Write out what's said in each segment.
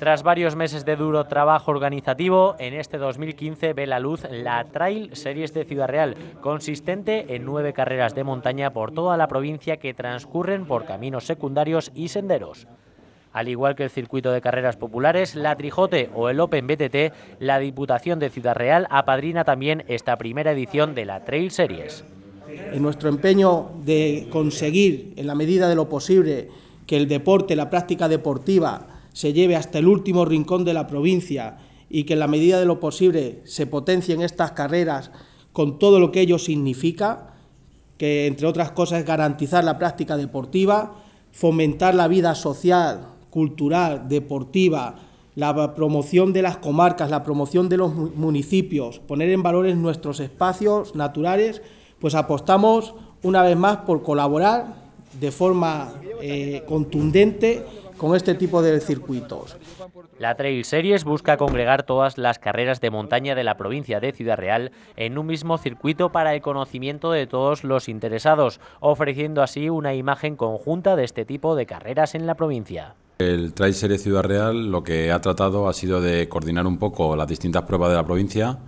Tras varios meses de duro trabajo organizativo, en este 2015 ve la luz la Trail Series de Ciudad Real, consistente en nueve carreras de montaña por toda la provincia que transcurren por caminos secundarios y senderos. Al igual que el circuito de carreras populares, la Trijote o el Open BTT, la Diputación de Ciudad Real apadrina también esta primera edición de la Trail Series. En nuestro empeño de conseguir, en la medida de lo posible, que el deporte, la práctica deportiva, se lleve hasta el último rincón de la provincia y que en la medida de lo posible se potencien estas carreras con todo lo que ello significa, que entre otras cosas garantizar la práctica deportiva, fomentar la vida social, cultural, deportiva, la promoción de las comarcas, la promoción de los municipios, poner en valores nuestros espacios naturales, pues apostamos una vez más por colaborar de forma eh, contundente con este tipo de circuitos. La Trail Series busca congregar todas las carreras de montaña de la provincia de Ciudad Real en un mismo circuito para el conocimiento de todos los interesados, ofreciendo así una imagen conjunta de este tipo de carreras en la provincia. El Trail Series Ciudad Real lo que ha tratado ha sido de coordinar un poco las distintas pruebas de la provincia,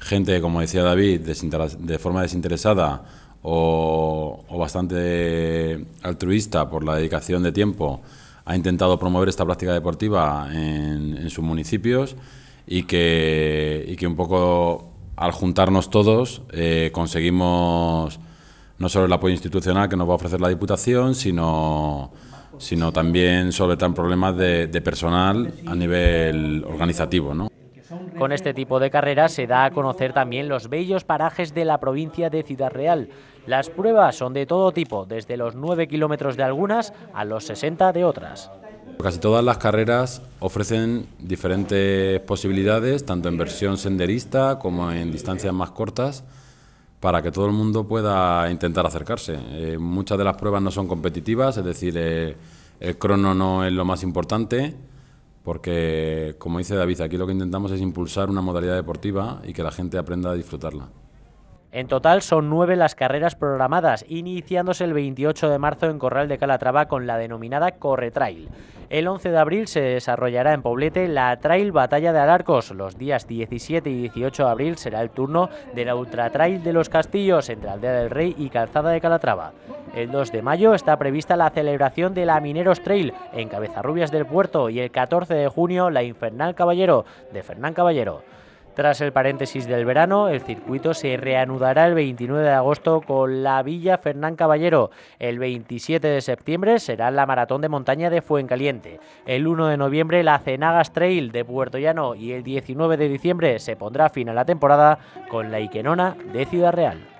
gente, como decía David, de forma desinteresada o, bastante altruista por la dedicación de tiempo ha intentado promover esta práctica deportiva en, sus municipios y que, un poco al juntarnos todos eh, conseguimos no solo el apoyo institucional que nos va a ofrecer la Diputación, sino, sino también tan problemas de, personal a nivel organizativo. Con este tipo de carreras se da a conocer también los bellos parajes de la provincia de Ciudad Real. Las pruebas son de todo tipo, desde los 9 kilómetros de algunas a los 60 de otras. Casi todas las carreras ofrecen diferentes posibilidades, tanto en versión senderista como en distancias más cortas, para que todo el mundo pueda intentar acercarse. Eh, muchas de las pruebas no son competitivas, es decir, eh, el crono no es lo más importante, porque como dice David, aquí lo que intentamos es impulsar una modalidad deportiva y que la gente aprenda a disfrutarla. En total son nueve las carreras programadas, iniciándose el 28 de marzo en Corral de Calatrava con la denominada Corre Trail. El 11 de abril se desarrollará en Poblete la Trail Batalla de Alarcos. Los días 17 y 18 de abril será el turno de la Ultra Trail de los Castillos entre Aldea del Rey y Calzada de Calatrava. El 2 de mayo está prevista la celebración de la Mineros Trail en Cabezarrubias del Puerto y el 14 de junio la Infernal Caballero de Fernán Caballero. Tras el paréntesis del verano, el circuito se reanudará el 29 de agosto con la Villa Fernán Caballero. El 27 de septiembre será la Maratón de Montaña de Fuencaliente. El 1 de noviembre la Cenagas Trail de Puerto Llano y el 19 de diciembre se pondrá fin a la temporada con la Iquenona de Ciudad Real.